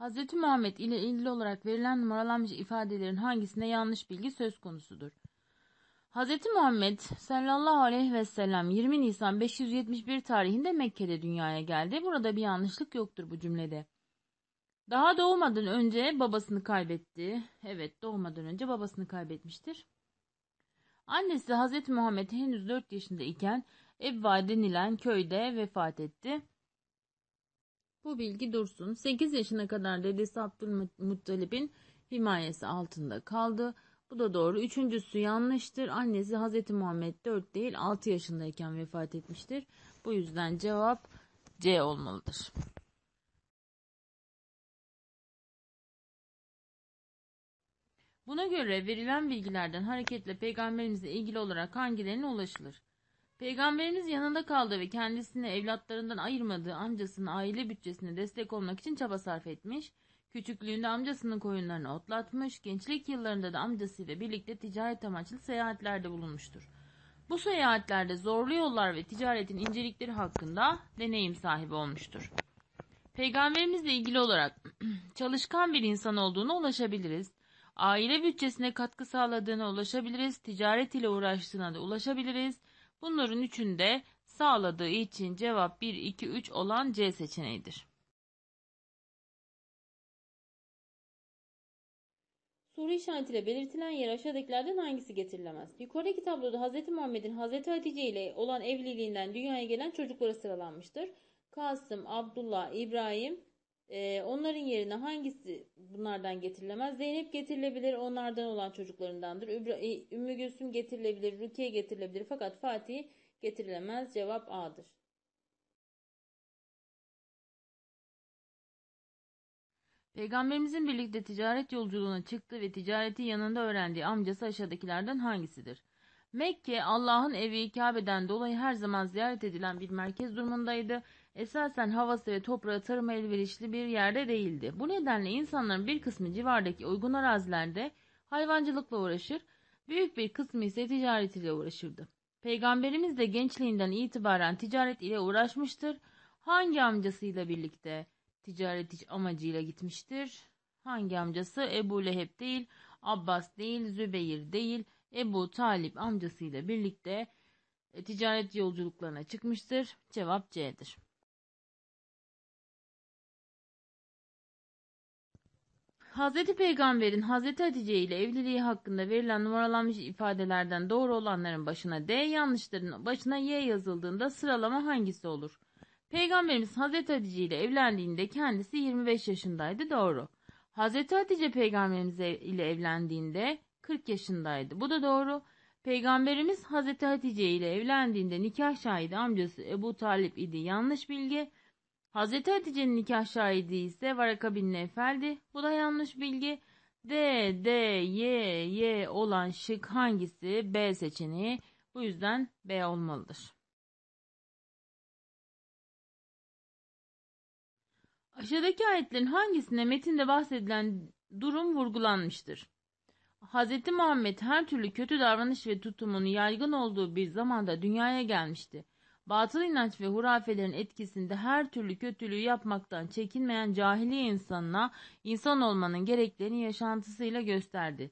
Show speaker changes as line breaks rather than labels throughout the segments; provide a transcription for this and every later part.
Hz. Muhammed ile ilgili olarak verilen numaralanmış ifadelerin hangisinde yanlış bilgi söz konusudur? Hz. Muhammed sallallahu aleyhi ve sellem 20 Nisan 571 tarihinde Mekke'de dünyaya geldi. Burada bir yanlışlık yoktur bu cümlede. Daha doğmadan önce babasını kaybetti. Evet doğmadan önce babasını kaybetmiştir. Annesi Hazreti Muhammed henüz 4 yaşında iken Ebva denilen köyde vefat etti. Bu bilgi dursun. 8 yaşına kadar dedesi Abdülmuttalib'in himayesi altında kaldı. Bu da doğru. Üçüncüsü yanlıştır. Annesi Hazreti Muhammed 4 değil 6 yaşındayken vefat etmiştir. Bu yüzden cevap C olmalıdır. Buna göre verilen bilgilerden hareketle peygamberimizle ilgili olarak hangilerine ulaşılır? Peygamberimiz yanında kaldı ve kendisini evlatlarından ayırmadığı amcasının aile bütçesine destek olmak için çaba sarf etmiş, küçüklüğünde amcasının koyunlarını otlatmış, gençlik yıllarında da amcasıyla birlikte ticaret amaçlı seyahatlerde bulunmuştur. Bu seyahatlerde zorlu yollar ve ticaretin incelikleri hakkında deneyim sahibi olmuştur. Peygamberimizle ilgili olarak çalışkan bir insan olduğuna ulaşabiliriz aile bütçesine katkı sağladığına ulaşabiliriz, ticaret ile uğraştığına da ulaşabiliriz. Bunların üçünde sağladığı için cevap 1, 2, 3 olan C seçeneğidir. Soru işaretiyle belirtilen yer aşağıdakilerden hangisi getirilemez? Yukarıdaki tabloda Hz. Muhammed'in Hz. Hatice ile olan evliliğinden dünyaya gelen çocuklara sıralanmıştır. Kasım, Abdullah, İbrahim, ee, onların yerine hangisi bunlardan getirilemez? Zeynep getirilebilir, onlardan olan çocuklarındandır. E, Ümmü Gülsüm getirilebilir, Rukiye getirilebilir fakat Fatih getirilemez. Cevap A'dır. Peygamberimizin birlikte ticaret yolculuğuna çıktı ve ticareti yanında öğrendiği amcası aşağıdakilerden hangisidir? Mekke, Allah'ın evi Kabe'den dolayı her zaman ziyaret edilen bir merkez durumundaydı esasen havası ve toprağı tarıma elverişli bir yerde değildi. Bu nedenle insanların bir kısmı civardaki uygun arazilerde hayvancılıkla uğraşır, büyük bir kısmı ise ticaret ile uğraşırdı. Peygamberimiz de gençliğinden itibaren ticaret ile uğraşmıştır. Hangi amcasıyla birlikte ticaret amacıyla gitmiştir? Hangi amcası? Ebu Leheb değil, Abbas değil, Zübeyir değil, Ebu Talip amcasıyla birlikte e, ticaret yolculuklarına çıkmıştır.
Cevap C'dir.
Hazreti Peygamber'in Hazreti Hatice ile evliliği hakkında verilen numaralanmış ifadelerden doğru olanların başına D, yanlışların başına Y yazıldığında sıralama hangisi olur? Peygamberimiz Hazreti Hatice ile evlendiğinde kendisi 25 yaşındaydı doğru. Hazreti Hatice Peygamberimiz ile evlendiğinde 40 yaşındaydı. Bu da doğru. Peygamberimiz Hazreti Hatice ile evlendiğinde nikah şahidi amcası Ebu Talip idi. Yanlış bilgi. Hazreti Hatice'nin nikah şahidi ise Varaka bin Nefel'di. Bu da yanlış bilgi. D, D, Y, Y olan şık hangisi? B seçeneği. Bu yüzden B olmalıdır. Aşağıdaki ayetlerin hangisinde metinde bahsedilen durum vurgulanmıştır? Hz. Muhammed her türlü kötü davranış ve tutumun yaygın olduğu bir zamanda dünyaya gelmişti. Batıl inanç ve hurafelerin etkisinde her türlü kötülüğü yapmaktan çekinmeyen cahiliye insanına insan olmanın gereklerini yaşantısıyla gösterdi.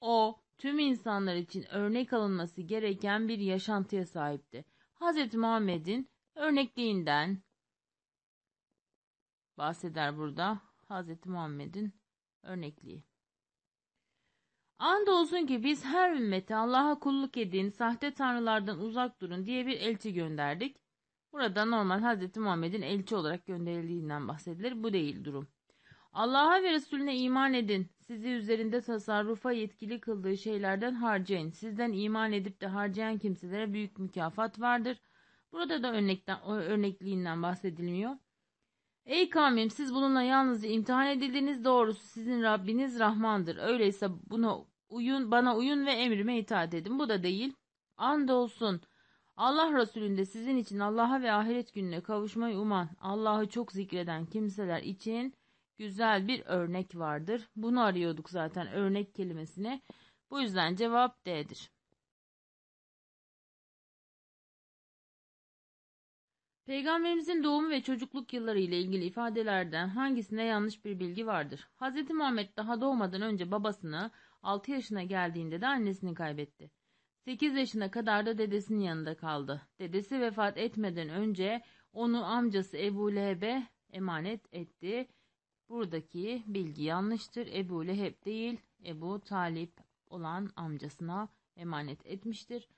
O, tüm insanlar için örnek alınması gereken bir yaşantıya sahipti. Hz. Muhammed'in örnekliğinden bahseder burada. Hz. Muhammed'in örnekliği. Andolsun ki biz her ümmete Allah'a kulluk edin, sahte tanrılardan uzak durun diye bir elçi gönderdik. Burada normal Hz. Muhammed'in elçi olarak gönderildiğinden bahsedilir. Bu değil durum. Allah'a ve Resulüne iman edin. Sizi üzerinde tasarrufa yetkili kıldığı şeylerden harcayın. Sizden iman edip de harcayan kimselere büyük mükafat vardır. Burada da örnekten, örnekliğinden bahsedilmiyor. Ey kavmim siz bununla yalnız imtihan edildiniz doğrusu sizin Rabbiniz Rahmandır. Öyleyse buna uyun, bana uyun ve emrime itaat edin. Bu da değil. olsun. Allah Resulü'nde sizin için Allah'a ve ahiret gününe kavuşmayı uman, Allah'ı çok zikreden kimseler için güzel bir örnek vardır. Bunu arıyorduk zaten örnek kelimesine. Bu yüzden cevap D'dir. Peygamberimizin doğumu ve çocukluk yılları ile ilgili ifadelerden hangisinde yanlış bir bilgi vardır? Hz. Muhammed daha doğmadan önce babasını 6 yaşına geldiğinde de annesini kaybetti. 8 yaşına kadar da dedesinin yanında kaldı. Dedesi vefat etmeden önce onu amcası Ebu Leheb'e emanet etti. Buradaki bilgi yanlıştır. Ebu Leheb değil, Ebu Talip olan amcasına emanet etmiştir.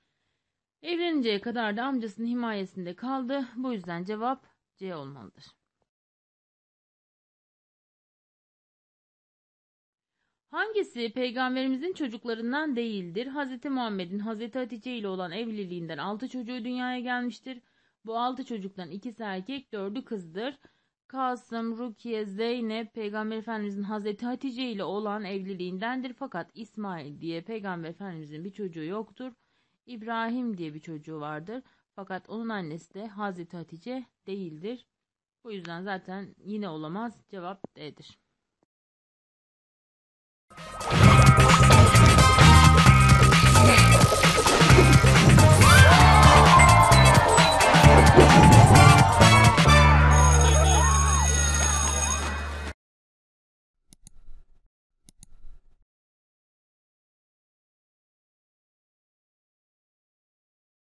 Evleninceye kadar da amcasının himayesinde kaldı. Bu yüzden cevap C olmalıdır. Hangisi peygamberimizin çocuklarından değildir? Hz. Muhammed'in Hz. Hatice ile olan evliliğinden 6 çocuğu dünyaya gelmiştir. Bu 6 çocuktan ikisi erkek, 4'ü kızdır. Kasım, Rukiye, Zeynep Peygamber Efendimizin Hazreti Hatice ile olan evliliğindendir fakat İsmail diye Peygamber Efendimizin bir çocuğu yoktur. İbrahim diye bir çocuğu vardır. Fakat onun annesi de Hazreti Hatice değildir. Bu yüzden zaten yine olamaz. Cevap D'dir.